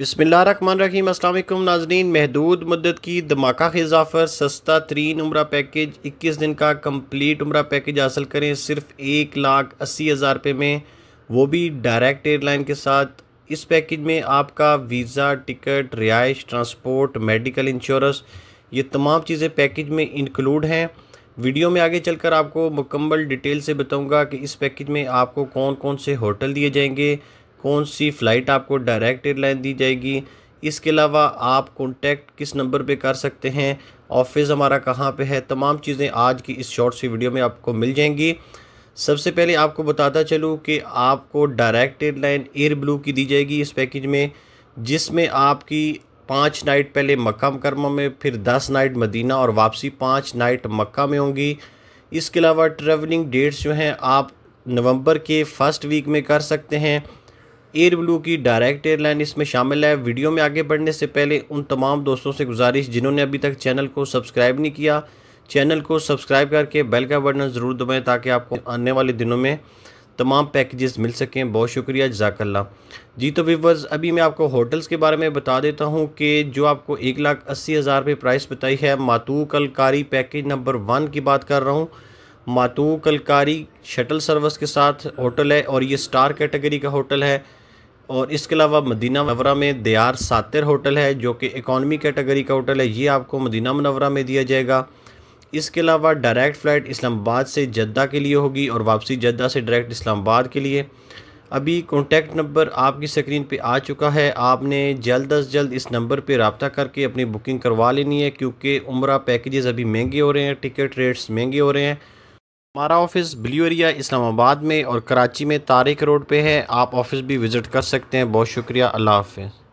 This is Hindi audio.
बिसमीम अल्लाम नाजरीन महदूद मदद की धमाका खिजाफर सस्ता तरीन उम्र पैकेज इक्कीस दिन का कम्प्लीट उम्र पैकेज हासिल करें सिर्फ एक लाख अस्सी हज़ार रुपये में वो भी डायरेक्ट एयरलाइन के साथ इस पैकेज में आपका वीज़ा टिकट रिहाइश ट्रांसपोर्ट मेडिकल इंश्योरेंस ये तमाम चीज़ें पैकेज में इंक्लूड हैं वीडियो में आगे चलकर आपको मुकम्मल डिटेल से बताऊंगा कि इस पैकेज में आपको कौन कौन से होटल दिए जाएंगे कौन सी फ़्लाइट आपको डायरेक्ट एयरलाइन दी जाएगी इसके अलावा आप कॉन्टैक्ट किस नंबर पे कर सकते हैं ऑफिस हमारा कहाँ पे है तमाम चीज़ें आज की इस शॉर्ट सी वीडियो में आपको मिल जाएंगी सबसे पहले आपको बताता चलूँ कि आपको डायरेक्ट एयरलाइन एयर ब्लू की दी जाएगी इस पैकेज में जिसमें आपकी पाँच नाइट पहले मक्का मकरमा में फिर दस नाइट मदीना और वापसी पाँच नाइट मक्का में होंगी इसके अलावा ट्रैवलिंग डेट्स जो हैं आप नवंबर के फर्स्ट वीक में कर सकते हैं एयर ब्लू की डायरेक्ट एयरलाइन इसमें शामिल है वीडियो में आगे बढ़ने से पहले उन तमाम दोस्तों से गुजारिश जिन्होंने अभी तक चैनल को सब्सक्राइब नहीं किया चैनल को सब्सक्राइब करके बेल का बटन ज़रूर दबाएं ताकि आपको आने वाले दिनों में तमाम पैकेजेस मिल सकें बहुत शुक्रिया जजाकल्ला जी तो व्यूवर्स अभी मैं आपको होटल्स के बारे में बता देता हूं कि जो आपको एक लाख अस्सी हज़ार रुपये प्राइस बताई है मातू कलकारी पैकेज नंबर वन की बात कर रहा हूं मातू कलकारी शटल सर्विस के साथ होटल है और ये स्टार कैटेगरी का होटल है और इसके अलावा मदीना मनवरा में दयार सातर होटल है जो कि इकॉनमी कैटेगरी का होटल है ये आपको मदीना मनवरा में दिया जाएगा इसके अलावा डायरेक्ट फ़्लाइट इस्लामाबाद से जद्दा के लिए होगी और वापसी जद्दा से डायरेक्ट इस्लामाबाद के लिए अभी कॉन्टैक्ट नंबर आपकी स्क्रीन पे आ चुका है आपने जल्द अज जल्द इस नंबर पे रबता करके अपनी बुकिंग करवा लेनी है क्योंकि उम्र पैकेजेस अभी महंगे हो रहे हैं टिकट रेट्स महंगे हो रहे हैं हमारा ऑफिस ब्लू एरिया इस्लामाबाद में और कराची में तारिक रोड पे है आप ऑफिस भी विज़िट कर सकते हैं बहुत शुक्रिया अल्लाह हाफिज़